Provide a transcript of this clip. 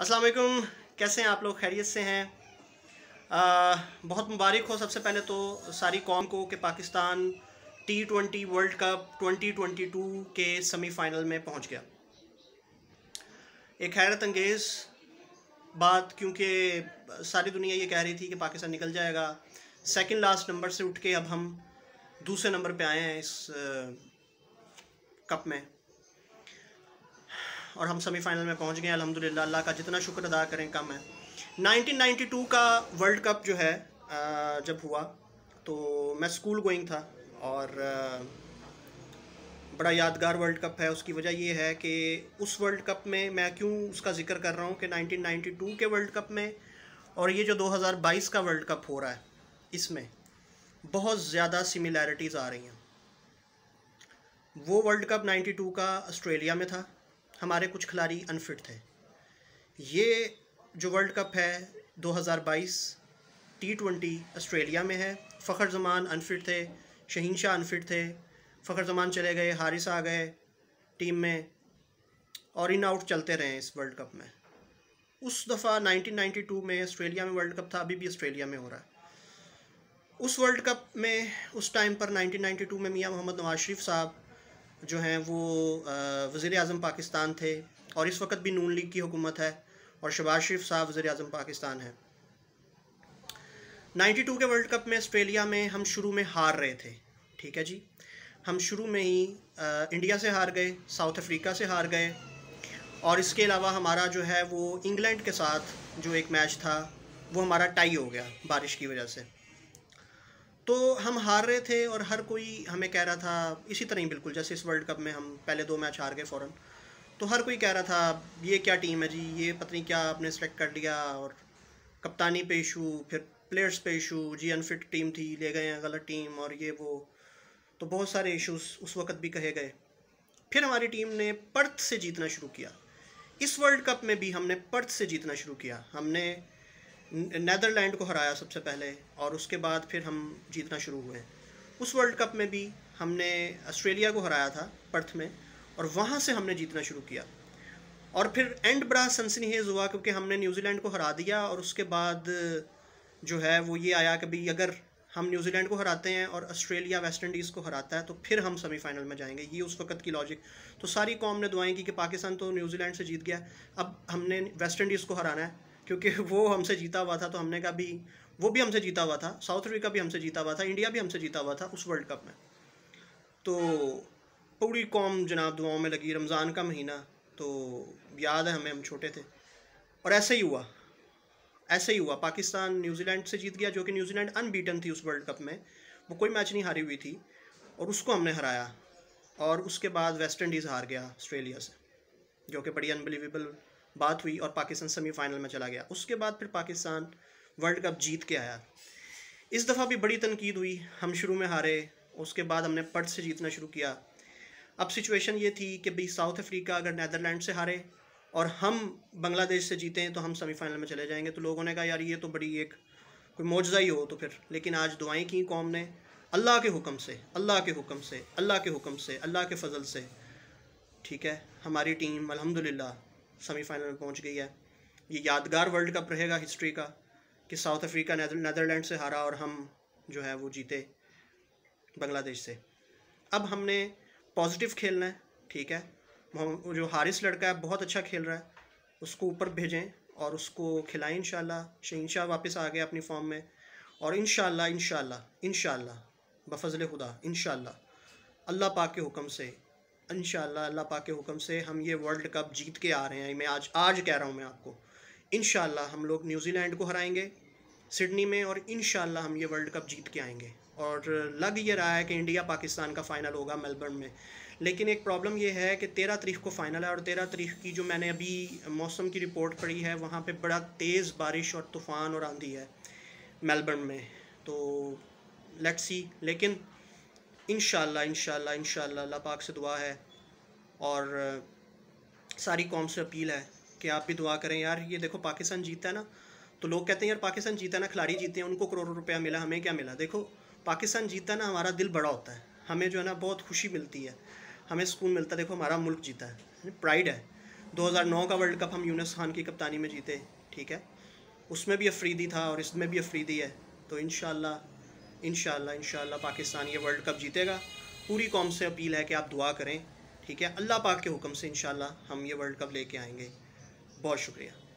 अस्सलाम वालेकुम कैसे हैं आप लोग खैरियत से हैं आ, बहुत मुबारक हो सबसे पहले तो सारी कौम को कि Pakistan T twenty world cup twenty twenty two के सेमीफाइनल में पहुंच गया एक हैरत अंगेज़ बात क्योंकि सारी दुनिया ये कह रही थी कि पाकिस्तान निकल जाएगा सेकंड लास्ट नंबर से उठ के अब हम दूसरे नंबर पे आए हैं इस कप में और हम सेमीफाइनल में पहुंच गए अलहमदिल्ला अल्लाह का जितना शुक्र अदा करें कम है 1992 का वर्ल्ड कप जो है जब हुआ तो मैं स्कूल गोइंग था और बड़ा यादगार वर्ल्ड कप है उसकी वजह ये है कि उस वर्ल्ड कप में मैं क्यों उसका जिक्र कर रहा हूँ कि 1992 के वर्ल्ड कप में और ये जो 2022 का वर्ल्ड कप हो रहा है इसमें बहुत ज़्यादा सिमिलैरिटीज़ आ रही हैं वो वर्ल्ड कप 92 का ऑस्ट्रेलिया में था हमारे कुछ खिलाड़ी अनफिट थे ये जो वर्ल्ड कप है 2022 टी ट्वेंटी ऑस्ट्रेलिया में है फ़खर जमान अनफिट थे शहीन शाह अनफिट थे फ़खर जमान चले गए हारिस आ गए टीम में और इन आउट चलते रहे इस वर्ल्ड कप में उस दफ़ा 1992 में ऑस्ट्रेलिया में वर्ल्ड कप था अभी भी ऑस्ट्रेलिया में हो रहा है उस वर्ल्ड कप में उस टाइम पर 1992 में मियां मोहम्मद नवाज शरीफ साहब जो हैं वो वज़ी अजम पाकिस्तान थे और इस वक्त भी नून लीग की हुकूमत है और शबाज शरीफ साहब वज़र अजम पाकिस्तान हैं 92 के वर्ल्ड कप में ऑस्ट्रेलिया में हम शुरू में हार रहे थे ठीक है जी हम शुरू में ही आ, इंडिया से हार गए साउथ अफ्रीका से हार गए और इसके अलावा हमारा जो है वो इंग्लैंड के साथ जो एक मैच था वो हमारा टाई हो गया बारिश की वजह से तो हम हार रहे थे और हर कोई हमें कह रहा था इसी तरह ही बिल्कुल जैसे इस वर्ल्ड कप में हम पहले दो मैच हार गए फ़ौरन तो हर कोई कह रहा था ये क्या टीम है जी ये पता नहीं क्या आपने सेलेक्ट कर लिया और कप्तानी पे इशू फिर प्लेयर्स पे इशू जी अनफिट टीम थी ले गए हैं गलत टीम और ये वो तो बहुत सारे इशूज़ उस वक्त भी कहे गए फिर हमारी टीम ने पर्थ से जीतना शुरू किया इस वर्ल्ड कप में भी हमने पर्थ से जीतना शुरू किया हमने नैदरलैंड को हराया सबसे पहले और उसके बाद फिर हम जीतना शुरू हुए उस वर्ल्ड कप में भी हमने ऑस्ट्रेलिया को हराया था पर्थ में और वहाँ से हमने जीतना शुरू किया और फिर एंड बड़ा सनसनीहेज हुआ क्योंकि हमने न्यूजीलैंड को हरा दिया और उसके बाद जो है वो ये आया कि भाई अगर हम न्यूजीलैंड को हराते हैं और ऑस्ट्रेलिया वेस्ट इंडीज़ को हराता है तो फिर हम सेमीफाइनल में जाएंगे ये उस वक्त की लॉजिक तो सारी कौम ने दुआएं की कि पाकिस्तान तो न्यूजीलैंड से जीत गया अब हमने वेस्ट इंडीज़ को हराना है क्योंकि वो हमसे जीता हुआ था तो हमने कहा भी वो भी हमसे जीता हुआ था साउथ अफ्रीका भी हमसे जीता हुआ था इंडिया भी हमसे जीता हुआ था उस वर्ल्ड कप में तो पूरी कौम जनाब दुआओं में लगी रमज़ान का महीना तो याद है हमें हम छोटे थे और ऐसे ही हुआ ऐसे ही हुआ पाकिस्तान न्यूजीलैंड से जीत गया जो कि न्यूजीलैंड अनबीटन थी उस वर्ल्ड कप में वो कोई मैच नहीं हारी हुई थी और उसको हमने हराया और उसके बाद वेस्ट इंडीज़ हार गया ऑस्ट्रेलिया से जो कि बड़ी अनबिलीवेबल बात हुई और पाकिस्तान सेमीफाइनल में चला गया उसके बाद फिर पाकिस्तान वर्ल्ड कप जीत के आया इस दफ़ा भी बड़ी तनकीद हुई हम शुरू में हारे उसके बाद हमने पर्थ से जीतना शुरू किया अब सिचुएशन ये थी कि भाई साउथ अफ्रीका अगर नैदरलैंड से हारे और हम बांग्लादेश से जीते तो हम सेमीफाइनल में चले जाएंगे तो लोगों ने कहा यार ये तो बड़ी एक कोई मौजा ही हो तो फिर लेकिन आज दुआएं की कौम ने अल्लाह के हुक्म से अल्लाह के हुक्म से अल्लाह के हुक्म से अल्लाह के फजल से ठीक है हमारी टीम अलहमदिल्ला सेमीफाइनल में पहुंच गई है ये यादगार वर्ल्ड कप रहेगा हिस्ट्री का कि साउथ अफ्रीका नदरलैंड से हारा और हम जो है वो जीते बांग्लादेश से अब हमने पॉजिटिव खेलना है ठीक है जो हारिस लड़का है बहुत अच्छा खेल रहा है उसको ऊपर भेजें और उसको खिलाएं इन शहीन शाह वापस आ गए अपनी फॉर्म में और इन शाला इन शाला इन शाला बफजल खुदा इन अल्लाह पाक के हुक्म से इन अल्लाह पाक के हुक्म से हम ये वर्ल्ड कप जीत के आ रहे हैं मैं आज आज कह रहा हूँ मैं आपको इन हम लोग न्यूजीलैंड को हराएंगे सिडनी में और इन हम ये वर्ल्ड कप जीत के आएंगे और लग ये रहा है कि इंडिया पाकिस्तान का फ़ाइनल होगा मेलबर्न में लेकिन एक प्रॉब्लम ये है कि तेरह तारीख को फ़ाइनल है और तेरह तारीख की जो मैंने अभी मौसम की रिपोर्ट पढ़ी है वहाँ पर बड़ा तेज़ बारिश और तूफ़ान और आंधी है मेलबर्न में तो लेट्स सी लेकिन इन शाला इन शाला इन शाला पाक से दुआ है और सारी कॉम से अपील है कि आप भी दुआ करें यार ये देखो पाकिस्तान जीता है ना तो लोग कहते हैं यार पाकिस्तान जीता ना खिलाड़ी जीते हैं उनको करोड़ों रुपया मिला हमें क्या मिला देखो पाकिस्तान जीता ना हमारा दिल बड़ा होता है हमें जो है ना बहुत खुशी मिलती है हमें सुकून मिलता है देखो हमारा मुल्क जीता है प्राइड है 2009 का वर्ल्ड कप हम यूनस खान की कप्तानी में जीते ठीक है उसमें भी अफरीदी था और इसमें भी अफरीदी है तो इन इन इन पाकिस्तान ये वर्ल्ड कप जीतेगा पूरी कौम से अपील है कि आप दुआ करें ठीक है अल्लाह पाक के हुक्म से इन हम ये वर्ल्ड कप लेके आएंगे बहुत शुक्रिया